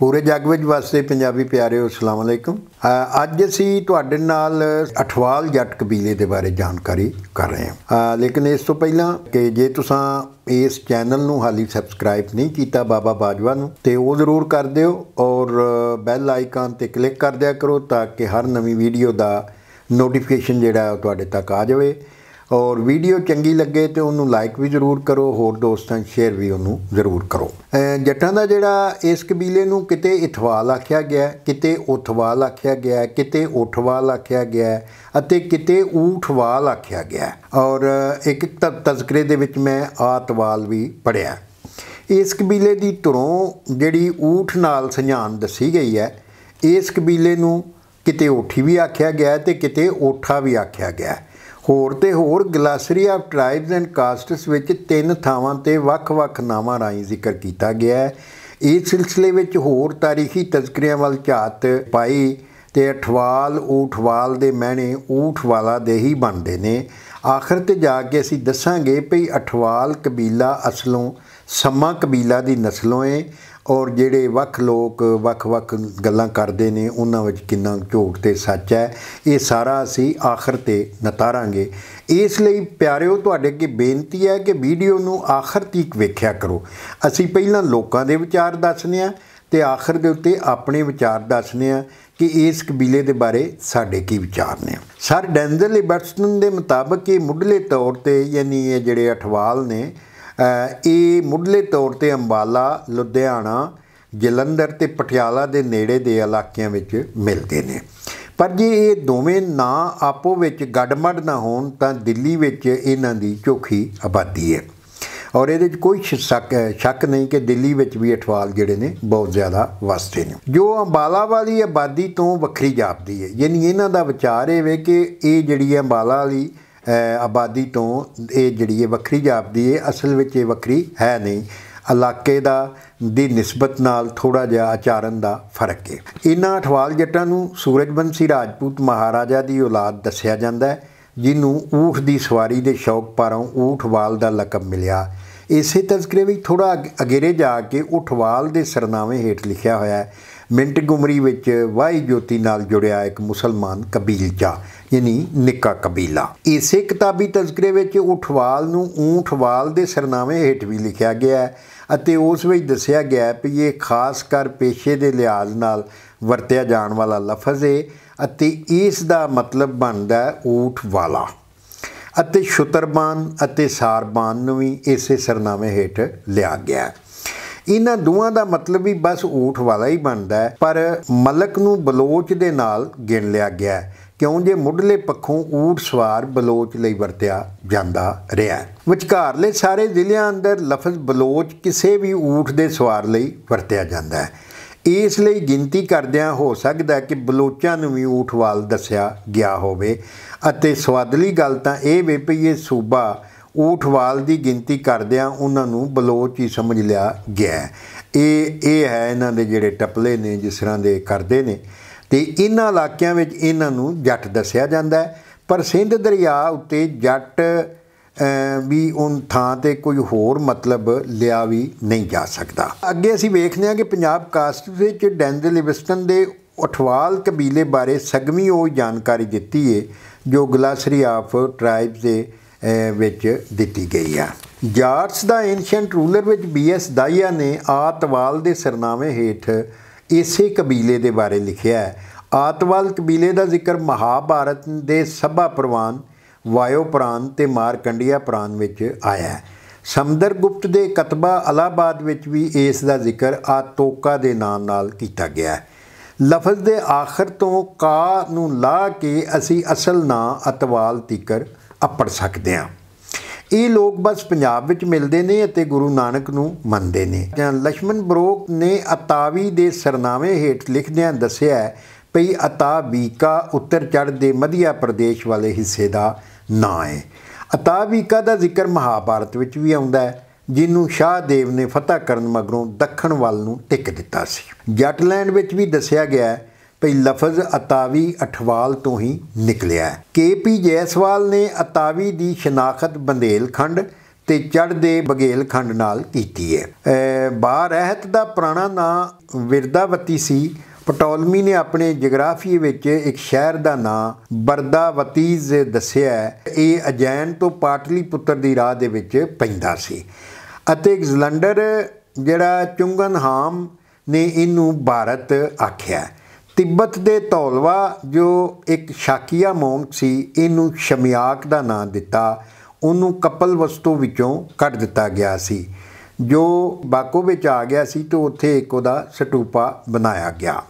ਪੂਰੇ ਜੱਗ ਵਿੱਚ ਵਸਦੇ ਪੰਜਾਬੀ ਪਿਆਰਿਓ ਅਸਲਾਮ ਅਲੈਕਮ ਅੱਜ ਅਸੀਂ ਤੁਹਾਡੇ ਨਾਲ ਅਠਵਾਲ ਜੱਟ ਕਬੀਲੇ ਦੇ ਬਾਰੇ ਜਾਣਕਾਰੀ ਕਰ ਰਹੇ ਹਾਂ ਲੇਕਿਨ ਇਸ ਤੋਂ ਪਹਿਲਾਂ ਕਿ ਜੇ ਤੁਸੀਂ ਇਸ ਚੈਨਲ ਨੂੰ ਹਾਲੀ ਸਬਸਕ੍ਰਾਈਬ ਨਹੀਂ ਕੀਤਾ ਬਾਬਾ ਬਾਜਵਾ ਨੂੰ ਤੇ ਉਹ ਜ਼ਰੂਰ ਕਰ ਦਿਓ ਔਰ ਬੈਲ ਆਈਕਨ ਤੇ ਕਲਿੱਕ ਕਰ ਦਿਆ ਕਰੋ ਤਾਂ ਕਿ ਹਰ ਨਵੀਂ ਵੀਡੀਓ ਦਾ ਨੋਟੀਫਿਕੇਸ਼ਨ ਜਿਹੜਾ ਤੁਹਾਡੇ ਤੱਕ ਆ ਜਾਵੇ ਔਰ ਵੀਡੀਓ ਚੰਗੀ ਲੱਗੇ ਤੇ ਉਹਨੂੰ ਲਾਈਕ ਵੀ ਜ਼ਰੂਰ ਕਰੋ ਹੋਰ ਦੋਸਤਾਂ ਨਾਲ ਸ਼ੇਅਰ ਵੀ ਉਹਨੂੰ ਜ਼ਰੂਰ ਕਰੋ ਜੱਟਾਂ ਦਾ ਜਿਹੜਾ ਇਸ ਕਬੀਲੇ ਨੂੰ ਕਿਤੇ ਇਥਵਾਲ ਆਖਿਆ ਗਿਆ ਕਿਤੇ ਉਥਵਾਲ ਆਖਿਆ ਗਿਆ ਕਿਤੇ ਉਠਵਾਲ ਆਖਿਆ ਗਿਆ ਅਤੇ ਕਿਤੇ ਊਠਵਾਲ ਆਖਿਆ ਗਿਆ ਔਰ ਇੱਕ ਤਜ਼ਕਰੇ ਦੇ ਵਿੱਚ ਮੈਂ ਆਤਵਾਲ ਵੀ ਪੜਿਆ ਇਸ ਕਬੀਲੇ ਦੀ ਤਰੋਂ ਜਿਹੜੀ ਊਠ ਨਾਲ ਸੰਝਾਨ ਦੱਸੀ ਗਈ ਹੈ ਇਸ ਕਬੀਲੇ ਨੂੰ ਕਿਤੇ ਓਠੀ ਵੀ ਆਖਿਆ ਗਿਆ ਤੇ ਕਿਤੇ ਓਠਾ ਵੀ ਆਖਿਆ ਗਿਆ ਹੋਰ ਤੇ ਹੋਰ glossary of tribes and castes ਵਿੱਚ ਤਿੰਨ ਥਾਵਾਂ ਤੇ ਵੱਖ-ਵੱਖ ਨਾਵਾਂ ਰਾਈ ਜ਼ਿਕਰ ਕੀਤਾ ਗਿਆ ਹੈ ਇਸ ਸਿਲਸਿਲੇ ਵਿੱਚ ਹੋਰ ਤਾਰੀਖੀ ਤਜ਼ਕਰਿਆਂ ਵੱਲ ਝਾਤ ਪਾਈ ਤੇ ਅਠਵਾਲ ਊਠਵਾਲ ਦੇ ਮਹਿਣੇ ਊਠਵਾਲਾ ਦੇ ਹੀ ਬਣਦੇ ਨੇ ਆਖਰ ਤੇ ਜਾ ਕੇ ਅਸੀਂ ਦੱਸਾਂਗੇ ਭਈ ਅਠਵਾਲ ਕਬੀਲਾ ਅਸਲੋਂ ਸਮਾ ਕਬੀਲਾ ਦੀ ਨਸਲੋਂ ਹੈ ਔਰ ਜਿਹੜੇ ਵੱਖ ਲੋਕ ਵੱਖ-ਵੱਖ ਗੱਲਾਂ ਕਰਦੇ ਨੇ ਉਹਨਾਂ ਵਿੱਚ ਕਿੰਨਾ ਝੂਠ ਤੇ ਸੱਚ ਹੈ ਇਹ ਸਾਰਾ ਅਸੀਂ ਆਖਰ ਤੇ ਨਤਾਰਾਂਗੇ ਇਸ ਲਈ ਪਿਆਰਿਓ ਤੁਹਾਡੇ ਅੱਗੇ ਬੇਨਤੀ ਹੈ ਕਿ ਵੀਡੀਓ ਨੂੰ ਆਖਰ ਤੀਕ ਵੇਖਿਆ ਕਰੋ ਅਸੀਂ ਪਹਿਲਾਂ ਲੋਕਾਂ ਦੇ ਵਿਚਾਰ ਦੱਸਨੇ ਆ ਤੇ ਆਖਰ ਦੇ ਉੱਤੇ ਆਪਣੇ ਵਿਚਾਰ ਦੱਸਨੇ ਆ ਕਿ ਇਸ ਕਬੀਲੇ ਦੇ ਬਾਰੇ ਸਾਡੇ ਕੀ ਵਿਚਾਰ ਨੇ ਸਰ ਡੈਂਜ਼ਲ ਲਿਬਰਟਸਨ ਦੇ ਮੁਤਾਬਕ ਇਹ ਮੁੱਢਲੇ ਤੌਰ ਤੇ ਯਾਨੀ ਇਹ ਜਿਹੜੇ ਅਠਵਾਲ ਨੇ ਇਹ ਮੁੱਢਲੇ ਤੌਰ ਤੇ ਅੰਬਾਲਾ ਲੁਧਿਆਣਾ ਜਲੰਧਰ ਤੇ ਪਟਿਆਲਾ ਦੇ ਨੇੜੇ ਦੇ ਇਲਾਕਿਆਂ ਵਿੱਚ ਮਿਲਦੇ ਨੇ ਪਰ ਜੇ ਇਹ ਦੋਵੇਂ ਨਾਂ ਆਪੋ ਵਿੱਚ ਗੱਡਮੜ ਨਾ ਹੋਣ ਤਾਂ ਦਿੱਲੀ ਵਿੱਚ ਇਹਨਾਂ ਦੀ ਝੋਖੀ ਆਬਾਦੀ ਹੈ ਔਰ ਇਹਦੇ ਵਿੱਚ ਕੋਈ ਸ਼ੱਕ ਸ਼ੱਕ ਨਹੀਂ ਕਿ ਦਿੱਲੀ ਵਿੱਚ ਵੀ ਅਠਵਾਲ ਜਿਹੜੇ ਨੇ ਬਹੁਤ ਜ਼ਿਆਦਾ ਵਸਦੇ ਨੇ ਜੋ ਅੰਬਾਲਾ ਵਾਲੀ ਆਬਾਦੀ ਤੋਂ ਵੱਖਰੀ ਜਾਪਦੀ ਹੈ ਯਾਨੀ ਇਹਨਾਂ ਦਾ ਵਿਚਾਰ ਇਹ ਵੇ ਕਿ ਇਹ ਜਿਹੜੀ ਅੰਬਾਲਾ ਵਾਲੀ ਆਬਾਦੀ ਤੋਂ ਇਹ ਜਿਹੜੀ ਇਹ ਵੱਖਰੀ ਜਾਪਦੀ ਹੈ ਅਸਲ ਵਿੱਚ ਇਹ ਵੱਖਰੀ ਹੈ ਨਹੀਂ ਇਲਾਕੇ ਦਾ ਦੀ ਨਿਸਬਤ ਨਾਲ ਥੋੜਾ ਜਿਹਾ ਆਚਾਰਨ ਦਾ ਫਰਕ ਹੈ ਇਹਨਾਂ ਅਠਵਾਲ ਜੱਟਾਂ ਨੂੰ ਸੂਰਜਬੰਸੀ ਰਾਜਪੂਤ ਮਹਾਰਾਜਾ ਦੀ ਔਲਾਦ ਦੱਸਿਆ ਜਾਂਦਾ ਹੈ ਜਿਹਨੂੰ ਊਠ ਦੀ ਸਵਾਰੀ ਦੇ ਸ਼ੌਕ ਪਰੋਂ ਊਠਵਾਲ ਦਾ ਲਕਬ ਮਿਲਿਆ ਇਸੇ ਤਜ਼ਕਰੇ ਵਿੱਚ ਥੋੜਾ ਅਗੇਰੇ ਜਾ ਕੇ ਊਠਵਾਲ ਦੇ ਸਰਨਾਵੇਂ ਹੇਠ ਲਿਖਿਆ ਹੋਇਆ ਹੈ ਮਿੰਟ ਗੁਮਰੀ ਵਿੱਚ ਵਾਈ ਜੋਤੀ ਨਾਲ ਜੁੜਿਆ ਇੱਕ ਮੁਸਲਮਾਨ ਕਬੀਲਚਾ ਯਾਨੀ ਨਿੱਕਾ ਕਬੀਲਾ ਇਸੇ ਕਿਤਾਬੀ ਤਜ਼ਕਰੇ ਵਿੱਚ ਉਠਵਾਲ ਨੂੰ ਊਠਵਾਲ ਦੇ ਸਰਨਾਵੇਂ ਹੇਠ ਵੀ ਲਿਖਿਆ ਗਿਆ ਹੈ ਅਤੇ ਉਸ ਵਿੱਚ ਦੱਸਿਆ ਗਿਆ ਹੈ ਕਿ ਇਹ ਖਾਸ ਕਰ ਪੇਸ਼ੇ ਦੇ ਲਿਹਾਜ਼ ਨਾਲ ਵਰਤਿਆ ਜਾਣ ਵਾਲਾ ਲਫ਼ਜ਼ ਹੈ ਅਤੇ ਇਸ ਦਾ ਮਤਲਬ ਬਣਦਾ ਹੈ ਊਠ ਵਾਲਾ ਅਤੇ ਸ਼ੁਤਰਬਾਨ ਅਤੇ ਸਾਰਬਾਨ ਨੂੰ ਵੀ ਇਸੇ ਸਰਨਾਵੇਂ ਹੇਠ ਲਿਆ ਗਿਆ ਹੈ ਇਹਨਾਂ ਦੋਵਾਂ ਦਾ ਮਤਲਬ ਵੀ ਬਸ ਊਠ ਵਾਲਾ ਹੀ ਬਣਦਾ ਪਰ ਮਲਕ ਨੂੰ ਬਲੋਚ ਦੇ ਨਾਲ ਗਿਣ ਲਿਆ ਗਿਆ ਕਿਉਂ ਜੇ ਮੁੱਢਲੇ ਪੱਖੋਂ ਊਠ ਸਵਾਰ ਬਲੋਚ ਲਈ ਵਰਤਿਆ ਜਾਂਦਾ ਰਿਹਾ ਵਿਚਕਾਰਲੇ ਸਾਰੇ ਜ਼ਿਲ੍ਹਿਆਂ ਅੰਦਰ ਲਫ਼ਜ਼ ਬਲੋਚ ਕਿਸੇ ਵੀ ਊਠ ਦੇ ਸਵਾਰ ਲਈ ਵਰਤਿਆ ਜਾਂਦਾ ਹੈ ਇਸ ਲਈ ਗਿਣਤੀ ਕਰਦਿਆਂ ਹੋ ਸਕਦਾ ਕਿ ਬਲੋਚਾਂ ਨੂੰ ਵੀ ਊਠਵਾਲ ਦੱਸਿਆ ਗਿਆ ਹੋਵੇ ਅਤੇ ਸਵਾਦਲੀ ਗੱਲ ਤਾਂ ਇਹ ਵੀ ਪਈ ਇਹ ਸੂਬਾ ਊਠਵਾਲ ਦੀ ਗਿਣਤੀ ਕਰਦਿਆਂ ਉਹਨਾਂ ਨੂੰ ਬਲੋਚ ਹੀ ਸਮਝ ਲਿਆ ਗਿਆ ਇਹ ਇਹ ਹੈ ਇਹਨਾਂ ਦੇ ਜਿਹੜੇ ਟਪਲੇ ਨੇ ਜਿਸ ਤਰ੍ਹਾਂ ਦੇ ਕਰਦੇ ਨੇ ਤੇ ਇਹਨਾਂ ਇਲਾਕਿਆਂ ਵਿੱਚ ਇਹਨਾਂ ਨੂੰ ਜੱਟ ਦੱਸਿਆ ਜਾਂਦਾ ਪਰ ਸਿੰਧ ਦਰਿਆ ਉੱਤੇ ਜੱਟ ਵੀ ਉਹਨਾਂ ਥਾਂ ਤੇ ਕੋਈ ਹੋਰ ਮਤਲਬ ਲਿਆ ਵੀ ਨਹੀਂ ਜਾ ਸਕਦਾ ਅੱਗੇ ਅਸੀਂ ਵੇਖਦੇ ਹਾਂ ਕਿ ਪੰਜਾਬ ਕਾਸਟ ਵਿੱਚ ਡੈਂਜ਼ਲ ਲਿਵਿਸਟਨ ਦੇ ਉਠਵਾਲ ਕਬੀਲੇ ਬਾਰੇ ਸਗਮੀ ਉਹ ਜਾਣਕਾਰੀ ਦਿੱਤੀ ਏ ਜੋ ਗਲਾਸਰੀ ਆਫ ਟ੍ਰਾਈਬਸ ਦੇ ਵਿੱਚ ਦਿੱਤੀ ਗਈ ਆ ਜਾਰਸ ਦਾ ਐਂਸ਼ੀਅੰਟ ਰੂਲਰ ਵਿੱਚ ਬੀਐਸ ਦਾਇਆ ਨੇ ਆਤਵਾਲ ਦੇ ਸਰਨਾਮੇ ਹੇਠ ਇਸੇ ਕਬੀਲੇ ਦੇ ਬਾਰੇ ਲਿਖਿਆ ਹੈ ਆਤਵਾਲ ਕਬੀਲੇ ਦਾ ਜ਼ਿਕਰ ਮਹਾਭਾਰਤ ਦੇ ਸਭਾ ਪ੍ਰਵਾਨ ਵਾਯੋ ਪ੍ਰਾਨ ਤੇ ਮਾਰਕੰਡਿਆ ਪ੍ਰਾਨ ਵਿੱਚ ਆਇਆ ਹੈ ਸਮਦਰ ਗੁਪਤ ਦੇ ਕਤਬਾ ਅਲਾਬਾਦ ਵਿੱਚ ਵੀ ਇਸ ਦਾ ਜ਼ਿਕਰ ਆਤੋਕਾ ਦੇ ਨਾਮ ਨਾਲ ਕੀਤਾ ਗਿਆ ਹੈ ਲਫ਼ਜ਼ ਦੇ ਆਖਰ ਤੋਂ ਕਾ ਨੂੰ ਲਾ ਕੇ ਅਸੀਂ ਅਸਲ ਨਾਂ ਅਤਵਾਲ ਤਿਕਰ ਅੱਪੜ ਸਕਦੇ ਆ ਇਹ ਲੋਕ ਬਸ ਪੰਜਾਬ ਵਿੱਚ ਮਿਲਦੇ ਨੇ ਅਤੇ ਗੁਰੂ ਨਾਨਕ ਨੂੰ ਮੰਨਦੇ ਨੇ ਜਾਂ ਲక్ష్మణ ਬਰੋਕ ਨੇ ਅਤਾਵੀ ਦੇ ਸਰਨਾਵੇਂ ਹੇਠ ਲਿਖਦਿਆਂ ਦੱਸਿਆ ਪਈ ਅਤਾਵੀਕਾ ਉੱਤਰ ਚੜ੍ਹ ਦੇ ਮਧਿਆ ਪ੍ਰਦੇਸ਼ ਵਾਲੇ ਹਿੱਸੇ ਦਾ ਨਾਂ ਹੈ ਅਤਾਵੀਕਾ ਦਾ ਜ਼ਿਕਰ ਮਹਾਭਾਰਤ ਵਿੱਚ ਵੀ ਆਉਂਦਾ ਹੈ ਜਿਹਨੂੰ ਸ਼ਾਹਦੇਵ ਨੇ ਫਤਿਹ ਕਰਨ ਮਗਰੋਂ ਦੱਖਣ ਵੱਲ ਨੂੰ ਟਿਕ ਦਿੱਤਾ ਸੀ ਜਟਲੈਂਡ ਵਿੱਚ ਵੀ ਦੱਸਿਆ ਗਿਆ ਹੈ ਭਈ ਲਫ਼ਜ਼ ਅਤਾਵੀ ਅਠਵਾਲ ਤੋਂ ਹੀ ਨਿਕਲਿਆ ਹੈ ਕੇਪੀ ਜੈਸਵਾਲ ਨੇ ਅਤਾਵੀ ਦੀ ਸ਼ਨਾਖਤ ਬੰਦੇਲਖੰਡ ਤੇ ਚੜਦੇ ਬਗੇਲਖੰਡ ਨਾਲ ਕੀਤੀ ਹੈ ਬਾਹਰ ਰਹਿਤ ਦਾ ਪੁਰਾਣਾ ਨਾਂ ਵਿਰਦਾਵਤੀ ਸੀ ਪਟੋਲਮੀ ਨੇ ਆਪਣੇ ਜਿਓਗ੍ਰਾਫੀ ਵਿੱਚ ਇੱਕ ਸ਼ਹਿਰ ਦਾ ਨਾਮ ਬਰਦਾਵਤੀਜ਼ ਦੱਸਿਆ ਇਹ ਅਜੈਨ ਤੋਂ ਪਾਟਲੀ ਪੁੱਤਰ ਦੀ ਰਾਹ ਦੇ ਵਿੱਚ ਪੈਂਦਾ ਸੀ ਅਤੇ ਜ਼ਲੰਡਰ ਜਿਹੜਾ ਚੁੰਗਨਹਾਮ ਨੇ ਇਹਨੂੰ ਭਾਰਤ ਆਖਿਆ ਤਿੱਬਤ ਦੇ ਤੌਲਵਾ ਜੋ ਇੱਕ ਸ਼ਾਕੀਆ ਮੌਂਕ ਸੀ ਇਹਨੂੰ ਸ਼ਮਿਆਕ ਦਾ ਨਾਂ ਦਿੱਤਾ ਉਹਨੂੰ ਕਪਲ ਵਸਤੂ ਵਿੱਚੋਂ ਕੱਢ ਦਿੱਤਾ ਗਿਆ ਸੀ ਜੋ ਬਾਕੋ ਵਿੱਚ ਆ ਗਿਆ ਸੀ ਤੇ ਉੱਥੇ ਇੱਕ ਉਹਦਾ ਸਟੂਪਾ ਬਣਾਇਆ ਗਿਆ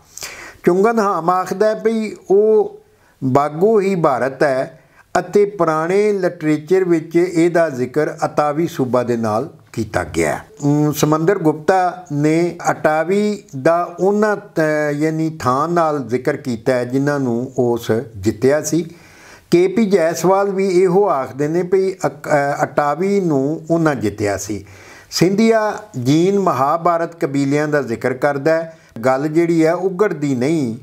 ਚੁੰਗਨ ਹਾਮ ਆਖਦਾ ਵੀ ਉਹ ਬਾਗੋ ਹੀ ਭਾਰਤ ਹੈ ਅਤੇ ਪੁਰਾਣੇ ਲਿਟਰੇਚਰ ਵਿੱਚ ਇਹਦਾ ਜ਼ਿਕਰ ਅਤਾਵੀ ਸੂਬਾ ਦੇ ਨਾਲ ਕੀਤਾ ਗਿਆ ਸਮੰਦਰ ਗੁਪਤਾ ਨੇ ਅਟਾਵੀ ਦਾ ਉਹਨਾਂ ਯਾਨੀ ਥਾਂ ਨਾਲ ਜ਼ਿਕਰ ਕੀਤਾ ਹੈ ਜਿਨ੍ਹਾਂ ਨੂੰ ਉਸ ਜਿੱਤਿਆ ਸੀ ਕੇਪੀ ਜੈਸਵਾਲ ਵੀ ਇਹੋ ਆਖਦੇ ਨੇ ਵੀ ਅਟਾਵੀ ਨੂੰ ਉਹਨਾਂ ਜਿੱਤਿਆ ਸੀ ਸਿੰਧੀਆ ਜੀਨ ਮਹਾਭਾਰਤ ਕਬੀਲਿਆਂ ਦਾ ਜ਼ਿਕਰ ਕਰਦਾ ਹੈ ਗੱਲ ਜਿਹੜੀ ਹੈ ਉਗੜਦੀ ਨਹੀਂ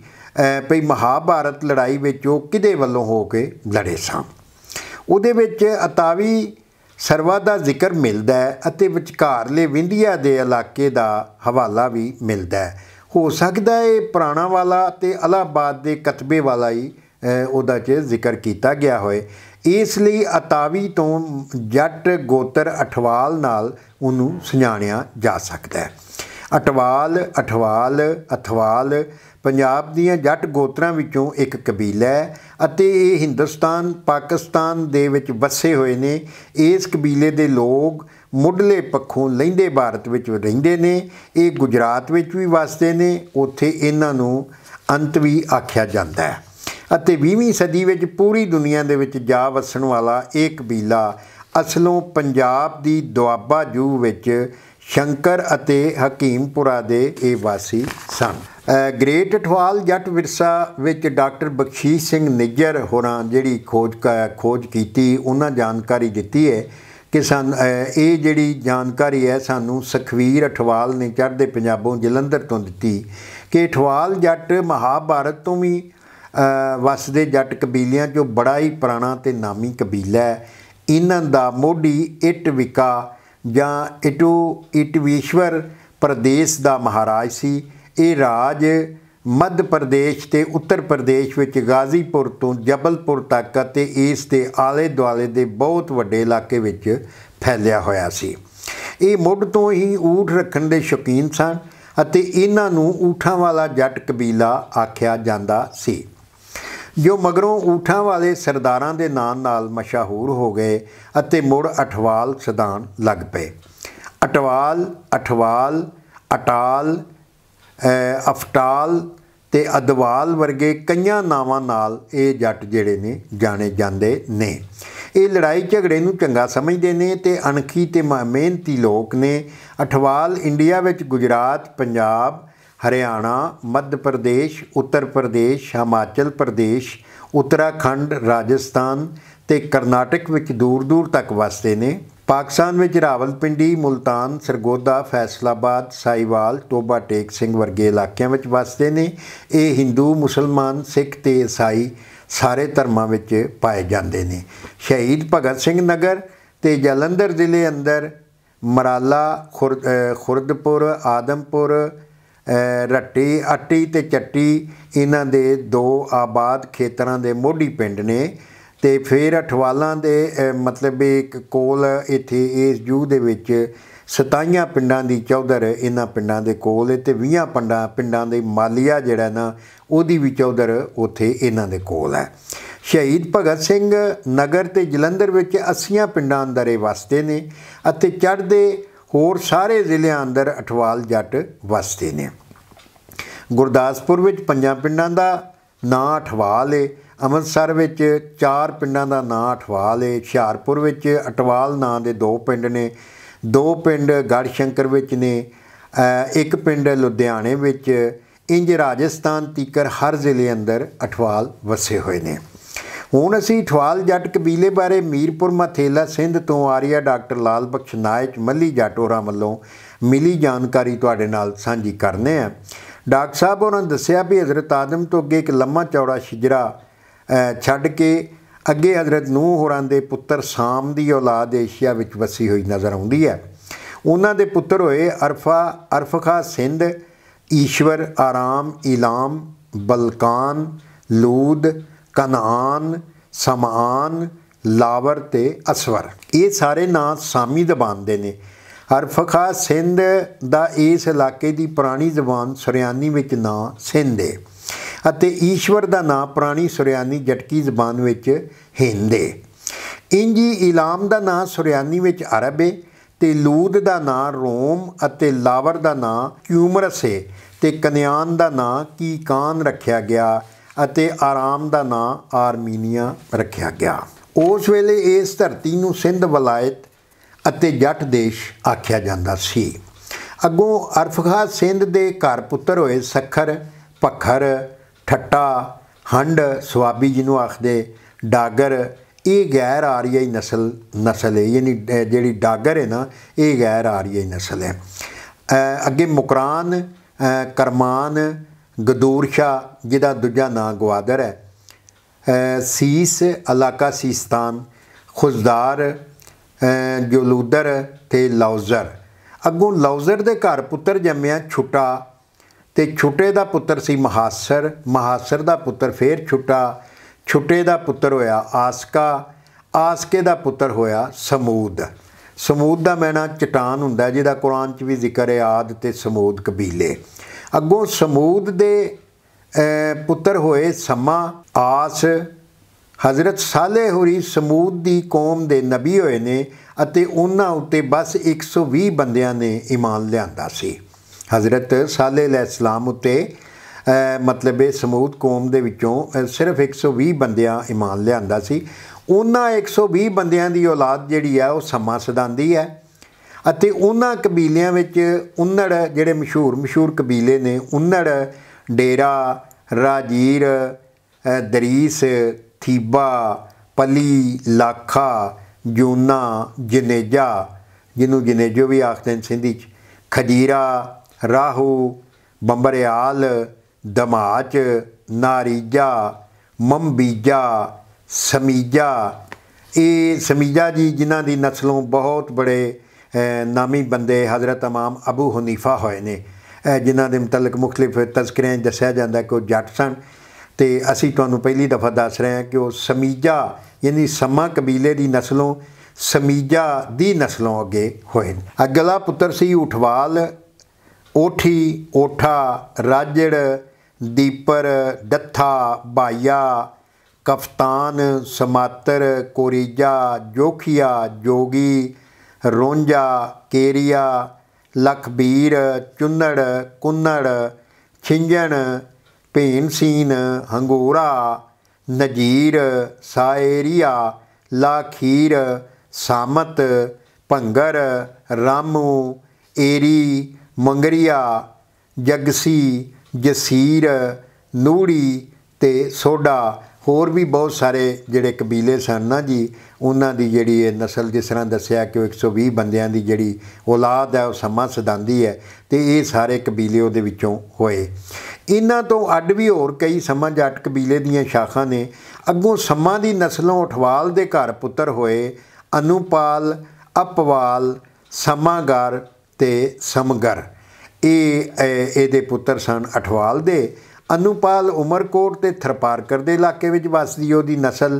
ਭਈ ਮਹਾਭਾਰਤ ਲੜਾਈ ਵਿੱਚ ਉਹ ਕਿਹਦੇ ਵੱਲੋਂ ਹੋ ਕੇ ਲੜੇ ਸਨ ਉਹਦੇ ਵਿੱਚ 28 ਸਰਵਾ ਦਾ ਜ਼ਿਕਰ ਮਿਲਦਾ ਹੈ ਅਤੇ ਵਿਚਕਾਰਲੇ ਵਿੰਧਿਆ ਦੇ ਇਲਾਕੇ ਦਾ ਹਵਾਲਾ ਵੀ ਮਿਲਦਾ ਹੈ ਹੋ ਸਕਦਾ ਹੈ ਪੁਰਾਣਾ ਵਾਲਾ ਤੇ ਅਲਾਬਾਦ ਦੇ ਕਤਬੇ ਵਾਲਾ ਹੀ ਉਹਦਾ ਚ ਜ਼ਿਕਰ ਕੀਤਾ ਗਿਆ ਹੋਏ ਇਸ ਲਈ ਅਤਾਵੀ ਤੋਂ ਜੱਟ ਗੋਤਰ ਅਠਵਾਲ ਨਾਲ ਉਹਨੂੰ ਸੁਝਾਣਿਆ ਜਾ ਸਕਦਾ ਹੈ ਅਟਵਾਲ ਅਠਵਾਲ ਅਥਵਾਲ ਪੰਜਾਬ ਦੀਆਂ ਜੱਟ ਗੋਤਰਾਂ ਵਿੱਚੋਂ ਇੱਕ ਕਬੀਲਾ ਹੈ ਅਤੇ ਇਹ ਹਿੰਦੁਸਤਾਨ ਪਾਕਿਸਤਾਨ ਦੇ ਵਿੱਚ ਵਸੇ ਹੋਏ ਨੇ ਇਸ ਕਬੀਲੇ ਦੇ ਲੋਕ ਮੁੱਢਲੇ ਪੱਖੋਂ ਲਹਿੰਦੇ ਭਾਰਤ ਵਿੱਚ ਰਹਿੰਦੇ ਨੇ ਇਹ ਗੁਜਰਾਤ ਵਿੱਚ ਵੀ ਵਸਦੇ ਨੇ ਉੱਥੇ ਇਹਨਾਂ ਨੂੰ ਅੰਤ ਵੀ ਆਖਿਆ ਜਾਂਦਾ ਹੈ ਅਤੇ 20ਵੀਂ ਸਦੀ ਵਿੱਚ ਪੂਰੀ ਦੁਨੀਆ ਦੇ ਵਿੱਚ ਜਾ ਵਸਣ ਵਾਲਾ ਇਹ ਕਬੀਲਾ ਅਸਲੋਂ ਪੰਜਾਬ ਦੀ ਦੁਆਬਾ ਜੂ ਵਿੱਚ ਸ਼ੰਕਰ ਅਤੇ ਹਕੀਮਪੁਰਾ ਦੇ ਇਹ ਵਾਸੀ ਸਨ ਗ੍ਰੇਟ ਠਵਾਲ ਜੱਟ ਵਿਰਸਾ ਵਿੱਚ ਡਾਕਟਰ ਬਖਸ਼ੀਸ਼ ਸਿੰਘ ਨਿੱਜਰ ਹੋਰਾਂ ਜਿਹੜੀ ਖੋਜ ਖੋਜ ਕੀਤੀ ਉਹਨਾਂ ਜਾਣਕਾਰੀ ਦਿੱਤੀ ਹੈ ਕਿ ਸਨ ਇਹ ਜਿਹੜੀ ਜਾਣਕਾਰੀ ਹੈ ਸਾਨੂੰ ਸਖਵੀਰ ਠਵਾਲ ਨੇ ਚੜ੍ਹਦੇ ਪੰਜਾਬੋਂ ਜਲੰਧਰ ਤੋਂ ਦਿੱਤੀ ਕਿ ਠਵਾਲ ਜੱਟ ਮਹਾਭਾਰਤ ਤੋਂ ਵੀ ਵਸਦੇ ਜੱਟ ਕਬੀਲਿਆਂ ਚੋਂ ਬੜਾ ਹੀ ਪੁਰਾਣਾ ਤੇ ਨਾਮੀ ਕਬੀਲਾ ਹੈ ਇਹਨਾਂ ਦਾ ਮੋਢੀ ਇਟ ਵਿਕਾ ਜਾਂ ਇਟੂ ਇਟਵੀਸ਼ਵਰ ਪ੍ਰਦੇਸ਼ ਦਾ ਮਹਾਰਾਜ ਸੀ ਇਹ ਰਾਜ ਮੱਧ ਪ੍ਰਦੇਸ਼ ਤੇ ਉੱਤਰ ਪ੍ਰਦੇਸ਼ ਵਿੱਚ ਗਾਜ਼ੀਪੁਰ ਤੋਂ ਜਬਲਪੁਰ ਤੱਕ ਅਤੇ ਇਸ ਦੇ ਆਲੇ ਦੁਆਲੇ ਦੇ ਬਹੁਤ ਵੱਡੇ ਇਲਾਕੇ ਵਿੱਚ ਫੈਲਿਆ ਹੋਇਆ ਸੀ ਇਹ ਮੁੱਢ ਤੋਂ ਹੀ ਊਠ ਰੱਖਣ ਦੇ ਸ਼ੌਕੀਨ ਸਨ ਅਤੇ ਇਹਨਾਂ ਨੂੰ ਊਠਾਂ ਵਾਲਾ ਜੱਟ ਕਬੀਲਾ ਆਖਿਆ ਜਾਂਦਾ ਸੀ ਜੋ ਮਗਰੋਂ ਊਠਾਂ ਵਾਲੇ ਸਰਦਾਰਾਂ ਦੇ ਨਾਂ ਨਾਲ ਮਸ਼ਹੂਰ ਹੋ ਗਏ ਅਤੇ ਮੁੜ ਅਠਵਾਲ ਸਦਾਨ ਲੱਗ ਪਏ ਅਟਵਾਲ ਅਠਵਾਲ ਅਟਾਲ ਅਫਟਾਲ ਤੇ ਅਦਵਾਲ ਵਰਗੇ ਕਈਆਂ ਨਾਵਾਂ ਨਾਲ ਇਹ ਜੱਟ ਜਿਹੜੇ ਨੇ ਜਾਣੇ ਜਾਂਦੇ ਨੇ ਇਹ ਲੜਾਈ ਝਗੜੇ ਨੂੰ ਚੰਗਾ ਸਮਝਦੇ ਨੇ ਤੇ ਅਣਖੀ ਤੇ ਮਿਹਨਤੀ ਲੋਕ ਨੇ ਅਠਵਾਲ ਇੰਡੀਆ ਵਿੱਚ ਗੁਜਰਾਤ ਪੰਜਾਬ ਹਰਿਆਣਾ ਮੱਧ ਪ੍ਰਦੇਸ਼ ਉੱਤਰ ਪ੍ਰਦੇਸ਼ ਹਿਮਾਚਲ ਪ੍ਰਦੇਸ਼ ਉੱਤਰਾਖੰਡ ਰਾਜਸਥਾਨ ਤੇ ਕਰਨਾਟਕ ਵਿੱਚ ਦੂਰ-ਦੂਰ ਤੱਕ ਵਸਦੇ ਨੇ ਪਾਕਿਸਤਾਨ ਵਿੱਚ ਰਾਵਲਪਿੰਡੀ ਮੁਲਤਾਨ ਸਰਗੋਦਾ ਫੈਸਲਾਬਾਦ ਸਾਈਵਾਲ ਟੋਬਾ ਟੇਕ ਸਿੰਘ ਵਰਗੇ ਇਲਾਕਿਆਂ ਵਿੱਚ ਵਸਦੇ ਨੇ ਇਹ ਹਿੰਦੂ ਮੁਸਲਮਾਨ ਸਿੱਖ ਤੇ ਈਸਾਈ ਸਾਰੇ ਧਰਮਾਂ ਵਿੱਚ ਪਾਏ ਜਾਂਦੇ ਨੇ ਸ਼ਹੀਦ ਭਗਤ ਸਿੰਘ ਨਗਰ ਤੇ ਜਲੰਧਰ ਜ਼ਿਲ੍ਹੇ ਅੰਦਰ ਮਰਾਲਾ ਖੁਰਦਪੁਰ ਆਦਮਪੁਰ ਰੱਟੀ ਅੱਟੀ ਤੇ ਚੱਟੀ ਇਹਨਾਂ ਦੇ ਦੋ ਆਬਾਦ ਖੇਤਰਾਂ ਦੇ ਮੋਢੀ ਪਿੰਡ ਨੇ ਤੇ ਫਿਰ ਅਠਵਾਲਾਂ ਦੇ ਮਤਲਬ ਇੱਕ ਕੋਲ ਇੱਥੇ ਇਸ ਜੂ ਦੇ ਵਿੱਚ 27 ਪਿੰਡਾਂ ਦੀ ਚੌਧਰ ਇਹਨਾਂ ਪਿੰਡਾਂ ਦੇ ਕੋਲ ਤੇ 20 ਪੰਡਾਂ ਪਿੰਡਾਂ ਦੇ ਮਾਲੀਆ ਜਿਹੜਾ ਨਾ ਉਹਦੀ ਵੀ ਚੌਧਰ ਉੱਥੇ ਇਹਨਾਂ ਦੇ ਕੋਲ ਹੈ ਸ਼ਹੀਦ ਭਗਤ ਸਿੰਘ ਨਗਰ ਤੇ ਜਲੰਧਰ ਵਿੱਚ 80 ਪਿੰਡਾਂ ਅੰਦਰੇ ਵਸਦੇ ਨੇ ਅਤੇ ਚੜ੍ਹਦੇ ਹੋਰ ਸਾਰੇ ਜ਼ਿਲ੍ਹਿਆਂ ਅੰਦਰ ਅਠਵਾਲ ਜੱਟ ਵਸਦੇ ਨੇ ਗੁਰਦਾਸਪੁਰ ਵਿੱਚ ਪੰਜਾਂ ਪਿੰਡਾਂ ਦਾ ਨਾਂ ਅਠਵਾਲ ਏ ਅੰਮ੍ਰਿਤਸਰ ਵਿੱਚ ਚਾਰ ਪਿੰਡਾਂ ਦਾ ਨਾਂ ਅਠਵਾਲ ਏ ਹਿਸ਼ਾਰਪੁਰ ਵਿੱਚ ਅਟਵਾਲ ਨਾਂ ਦੇ ਦੋ ਪਿੰਡ ਨੇ ਦੋ ਪਿੰਡ ਗੜਸ਼ੰਕਰ ਵਿੱਚ ਨੇ ਇੱਕ ਪਿੰਡ ਲੁਧਿਆਣੇ ਵਿੱਚ ਇੰਜ ਰਾਜਸਥਾਨ ਤੀਕਰ ਹਰ ਜ਼ਿਲ੍ਹੇ ਅੰਦਰ ਅਠਵਾਲ ਵਸੇ ਹੋਏ ਨੇ ਹੁਣ ਅਸੀਂ ਠਵਾਲ ਜੱਟ ਕਬੀਲੇ ਬਾਰੇ ਮੀਰਪੁਰ ਮਥੇਲਾ ਸਿੰਧ ਤੋਂ ਆਰੀਆ ਡਾਕਟਰ ਲਾਲ ਬਖਸ਼ ਨਾਇਕ ਮੱਲੀ ਜਾਟੋਰਾ ਵੱਲੋਂ ਮਿਲੀ ਜਾਣਕਾਰੀ ਤੁਹਾਡੇ ਨਾਲ ਸਾਂਝੀ ਕਰਨੇ ਆ ਡਾਕਟਰ ਸਾਹਿਬ ਉਹਨਾਂ ਨੇ ਦੱਸਿਆ ਵੀ ਹਜ਼ਰਤ ਆਦਮ ਤੋਂ ਅੱਗੇ ਇੱਕ ਲੰਮਾ ਚੌੜਾ ਸ਼ਿਜਰਾ ਛੱਡ ਕੇ ਅੱਗੇ ਹਜ਼ਰਤ ਨੂਹ ਹੋਰਾਂ ਦੇ ਪੁੱਤਰ ਸਾਮ ਦੀ ਔਲਾਦ ਏਸ਼ੀਆ ਵਿੱਚ ਵਸੀ ਹੋਈ ਨਜ਼ਰ ਆਉਂਦੀ ਹੈ ਉਹਨਾਂ ਦੇ ਪੁੱਤਰ ਹੋਏ ਅਰਫਾ ਅਰਫਖਾ ਸਿੰਧ ਈਸ਼ਵਰ ਆਰਾਮ ਇਲਾਮ ਬਲਕਾਨ ਲੂਦ ਕਨਾਨ ਸਮਾਨ ਲਾਵਰ ਤੇ ਅਸਵਰ ਇਹ ਸਾਰੇ ਨਾਂ ਸਾਮੀ ਜ਼ਬਾਨ ਦੇ ਨੇ ਹਰਫਖਾ ਸਿੰਧ ਦਾ ਇਸ ਇਲਾਕੇ ਦੀ ਪੁਰਾਣੀ ਜ਼ਬਾਨ ਸੁਰਿਆਨੀ ਵਿੱਚ ਨਾਂ ਸਿੰਧ ਹੈ ਅਤੇ ਈਸ਼ਵਰ ਦਾ ਨਾਂ ਪੁਰਾਣੀ ਸੁਰਿਆਨੀ ਜਟਕੀ ਜ਼ਬਾਨ ਵਿੱਚ ਹਿੰਦ ਹੈ ਇੰਜੀ ਇਲਾਮ ਦਾ ਨਾਂ ਸੁਰਿਆਨੀ ਵਿੱਚ ਅਰਬ ਹੈ ਤੇ ਲੂਦ ਦਾ ਨਾਂ ਰੋਮ ਅਤੇ ਲਾਵਰ ਦਾ ਨਾਂ ਕਿਊਮਰਸ ਹੈ ਤੇ ਕਨਿਆਨ ਦਾ ਨਾਂ ਕੀਕਾਨ ਰੱਖਿਆ ਗਿਆ ਅਤੇ ਆਰਾਮ ਦਾ ਨਾਂ ਆਰਮੀਨੀਆ ਰੱਖਿਆ ਗਿਆ ਉਸ ਵੇਲੇ ਇਸ ਧਰਤੀ ਨੂੰ ਸਿੰਧ ਵਲਾਇਤ ਅਤੇ ਜੱਟ ਦੇਸ਼ ਆਖਿਆ ਜਾਂਦਾ ਸੀ ਅੱਗੋਂ ਅਰਫਖਾ ਸਿੰਧ ਦੇ ਘਰ ਪੁੱਤਰ ਹੋਏ ਸਖਰ ਪਖਰ ਠੱਟਾ ਹੰਡ ਸਵਾਬੀ ਜਿਹਨੂੰ ਆਖਦੇ ਡਾਗਰ ਇਹ ਗੈਰ ਆਰੀਆਈ نسل نسل ਹੈ ਯਾਨੀ ਜਿਹੜੀ ਡਾਗਰ ਹੈ ਨਾ ਇਹ ਗੈਰ ਆਰੀਆਈ نسل ਹੈ ਅੱਗੇ ਮੁਕਰਾਨ ਕਰਮਾਨ ਗਦੂਰ ਸ਼ਾ ਜਿਹਦਾ ਦੂਜਾ ਨਾਂ ਗਵਾਦਰ ਹੈ ਸੀਸ ਇਲਾਕਾ ਸੀਸਤਾਨ ਖੁਜ਼ਦਾਰ ਜਲੂਦਰ ਤੇ ਲੌਜ਼ਰ ਅੱਗੋਂ ਲੌਜ਼ਰ ਦੇ ਘਰ ਪੁੱਤਰ ਜੰਮਿਆ ਛੁਟਾ ਤੇ ਛੁਟੇ ਦਾ ਪੁੱਤਰ ਸੀ ਮਹਾਸਰ ਮਹਾਸਰ ਦਾ ਪੁੱਤਰ ਫੇਰ ਛੁਟਾ ਛੁਟੇ ਦਾ ਪੁੱਤਰ ਹੋਇਆ ਆਸਕਾ ਆਸਕੇ ਦਾ ਪੁੱਤਰ ਹੋਇਆ ਸਮੂਦ ਸਮੂਦ ਦਾ ਮੈਨਾ ਚਟਾਨ ਹੁੰਦਾ ਜਿਹਦਾ ਕੁਰਾਨ 'ਚ ਵੀ ਜ਼ਿਕਰ ਹੈ ਆਦ ਤੇ ਸਮੂਦ ਕਬੀਲੇ ਅੱਗੋਂ ਸਮੂਦ ਦੇ ਪੁੱਤਰ ਹੋਏ ਸਮਾ ਆਸ ਹਜ਼ਰਤ ਸਾਲੇ ਹੁਰੀ ਸਮੂਦ ਦੀ ਕੌਮ ਦੇ ਨਬੀ ਹੋਏ ਨੇ ਅਤੇ ਉਹਨਾਂ ਉੱਤੇ ਬਸ 120 ਬੰਦਿਆਂ ਨੇ ਈਮਾਨ ਲਿਆਂਦਾ ਸੀ ਹਜ਼ਰਤ ਸਾਲੇ ਸਲਾਮ ਉੱਤੇ ਮਤਲਬ ਇਹ ਸਮੂਦ ਕੌਮ ਦੇ ਵਿੱਚੋਂ ਸਿਰਫ 120 ਬੰਦਿਆਂ ਈਮਾਨ ਲਿਆਂਦਾ ਸੀ ਉਹਨਾਂ 120 ਬੰਦਿਆਂ ਦੀ ਔਲਾਦ ਜਿਹੜੀ ਹੈ ਉਹ ਸਮਾ ਸਦਾਂਦੀ ਹੈ ਅਤੇ ਉਹਨਾਂ ਕਬੀਲਿਆਂ ਵਿੱਚ ਉਨੜ ਜਿਹੜੇ ਮਸ਼ਹੂਰ ਮਸ਼ਹੂਰ ਕਬੀਲੇ ਨੇ ਉਨੜ ਡੇਰਾ ਰਾਜੀਰ ਦਰੀਸ ਥੀਬਾ ਪਲੀ ਲਾਖਾ ਜੂਨਾ ਜਨੇਜਾ ਜਿਹਨੂੰ ਜਨੇਜੋ ਵੀ ਆਖਦੇ ਨੇ ਸਿੰਧੀ ਚ ਖਦੀਰਾ ਰਾਹੂ ਬੰਬਰਿਆਲ ਦਮਾਚ ਨਾਰੀਜਾ ਮੰਬੀਜਾ ਸਮੀਜਾ ਇਹ ਸਮੀਜਾ ਜੀ ਜਿਨ੍ਹਾਂ ਦੀ ਨਸਲੋਂ ਬਹੁਤ ਬੜੇ ਨਾਮੀ ਬੰਦੇ حضرت امام ابو ਹਨੀਫਾ ਹੋਏ ਨੇ ਜਿਨ੍ਹਾਂ ਦੇ ਮੁਤਲਕ ਮੁxtਲਿਫ ਤਜ਼ਕਰਿਆਂ ਦੱਸਿਆ ਜਾਂਦਾ ਕਿ ਉਹ ਜੱਟ ਸਨ ਤੇ ਅਸੀਂ ਤੁਹਾਨੂੰ ਪਹਿਲੀ ਦਫਾ ਦੱਸ ਰਹੇ ਹਾਂ ਕਿ ਉਹ ਸਮੀਜਾ ਯਾਨੀ ਸਮਾ ਕਬੀਲੇ ਦੀ ਨਸਲੋਂ ਸਮੀਜਾ ਦੀ ਨਸਲੋਂ ਅੱਗੇ ਹੋਏ ਅਗਲਾ ਪੁੱਤਰ ਸੀ ਉਠਵਾਲ ਓਠੀ ਓਠਾ ਰਾਜੜ ਦੀਪਰ ਦੱਥਾ ਬਾਇਆ ਕਫਤਾਨ ਸਮਾਤਰ ਕੋਰੀਜਾ ਜੋਖੀਆ ਜੋਗੀ ਰੋਂਜਾ ਕੇਰੀਆ ਲਖਬੀਰ ਚੁੰਨੜ ਕੁੰਨੜ ਛਿੰਜਣ ਭੇਨਸੀਨ ਹੰਗੂਰਾ ਨਜੀਰ ਸਾਇਰੀਆ ਲਾਖੀਰ ਸਾਮਤ ਭੰਗਰ ਰਾਮੂ ਏਰੀ ਮੰਗਰੀਆ ਜਗਸੀ ਜਸੀਰ ਨੂੜੀ ਤੇ ਸੋਡਾ ਹੋਰ ਵੀ ਬਹੁਤ ਸਾਰੇ ਜਿਹੜੇ ਕਬੀਲੇ ਸਨ ਨਾ ਜੀ ਉਹਨਾਂ ਦੀ ਜਿਹੜੀ ਇਹ ਨਸਲ ਜਿਸ ਤਰ੍ਹਾਂ ਦੱਸਿਆ ਕਿ 120 ਬੰਦਿਆਂ ਦੀ ਜਿਹੜੀ ਔਲਾਦ ਹੈ ਉਹ ਸਮਾਂ ਸਦਾਂਦੀ ਹੈ ਤੇ ਇਹ ਸਾਰੇ ਕਬੀਲੇ ਉਹਦੇ ਵਿੱਚੋਂ ਹੋਏ ਇਹਨਾਂ ਤੋਂ ਅੱਡ ਵੀ ਹੋਰ ਕਈ ਸਮਾਂ ਜੱਟ ਕਬੀਲੇ ਦੀਆਂ ਸ਼ਾਖਾਂ ਨੇ ਅੱਗੋਂ ਸਮਾਂ ਦੀ نسلਾਂ ਉਠਵਾਲ ਦੇ ਘਰ ਪੁੱਤਰ ਹੋਏ ਅਨੁਪਾਲ ਅਪਵਾਲ ਸਮਾਗਰ ਤੇ ਸਮਗਰ ਇਹ ਇਹਦੇ ਪੁੱਤਰ ਸਨ ਅਠਵਾਲ ਦੇ ਅਨੂਪਾਲ ਉਮਰਕੋਟ ਤੇ ਥਰਪਾਰਕਰ ਦੇ ਇਲਾਕੇ ਵਿੱਚ ਵਸਦੀ ਉਹਦੀ ਨਸਲ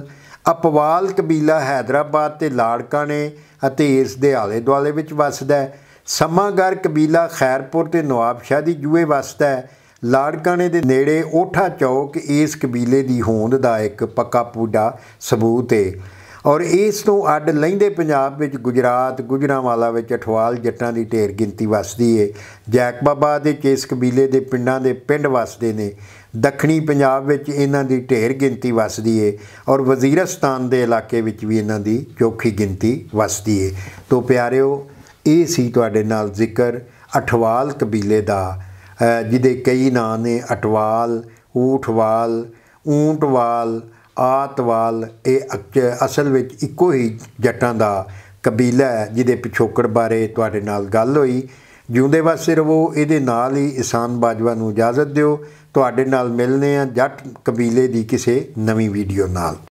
ਅਪਵਾਲ ਕਬੀਲਾ ਹైదరాబాద్ ਤੇ ਲਾੜਕਾ ਨੇ ਅਤੇ ਇਸ ਦੇ ਆਲੇ-ਦੁਆਲੇ ਵਿੱਚ ਵਸਦਾ ਹੈ ਸਮਾਗਰ ਕਬੀਲਾ ਖੈਰਪੁਰ ਤੇ ਨਵਾਬਸ਼ਾਹ ਦੀ ਜੂਏ ਵਸਦਾ ਹੈ ਲਾੜਕਾਣੇ ਦੇ ਨੇੜੇ ਓਠਾ ਚੌਕ ਇਸ ਕਬੀਲੇ ਦੀ ਹੋਂਦ ਦਾ ਇੱਕ ਪੱਕਾ ਪੂਡਾ ਸਬੂਤ ਹੈ ਔਰ ਇਸ ਤੋਂ ਅੱਡ ਲੈਂਦੇ ਪੰਜਾਬ ਵਿੱਚ ਗੁਜਰਾਤ ਗੁਜਰਾਵਾਲਾ ਵਿੱਚ ਠਵਾਲ ਜੱਟਾਂ ਦੀ ਢੇਰ ਗਿਣਤੀ ਵਸਦੀ ਏ ਜੈਕ ਬਾਬਾ ਦੇ ਕੇਸ ਕਬੀਲੇ ਦੇ ਪਿੰਡਾਂ ਦੇ ਪਿੰਡ ਵਸਦੇ ਨੇ ਦੱਖਣੀ ਪੰਜਾਬ ਵਿੱਚ ਇਹਨਾਂ ਦੀ ਢੇਰ ਗਿਣਤੀ ਵਸਦੀ ਏ ਔਰ ਵਜ਼ੀਰਸਤਾਨ ਦੇ ਇਲਾਕੇ ਵਿੱਚ ਵੀ ਇਹਨਾਂ ਦੀ ਚੋਖੀ ਗਿਣਤੀ ਵਸਦੀ ਏ ਤੋਂ ਪਿਆਰਿਓ ਇਹ ਸੀ ਤੁਹਾਡੇ ਨਾਲ ਜ਼ਿਕਰ ਅਠਵਾਲ ਕਬੀਲੇ ਦਾ ਜਿਹਦੇ ਕਈ ਨਾਂ ਨੇ ਅਟਵਾਲ ਊਠਵਾਲ ਊਂਟਵਾਲ ਆਤਵਾਲ ਇਹ ਅਸਲ ਵਿੱਚ ਇੱਕੋ ਹੀ ਜੱਟਾਂ ਦਾ ਕਬੀਲਾ ਹੈ ਜਿਹਦੇ ਪਿਛੋਕੜ ਬਾਰੇ ਤੁਹਾਡੇ ਨਾਲ ਗੱਲ ਹੋਈ ਜਿਉਂਦੇ ਵਾਸਤੇ ਰਵੋ ਇਹਦੇ ਨਾਲ ਹੀ ਇਸਾਨ ਬਾਜਵਾ ਨੂੰ ਇਜਾਜ਼ਤ ਦਿਓ ਤੁਹਾਡੇ ਨਾਲ ਮਿਲਨੇ ਆ ਜੱਟ ਕਬੀਲੇ ਦੀ ਕਿਸੇ ਨਵੀਂ ਵੀਡੀਓ ਨਾਲ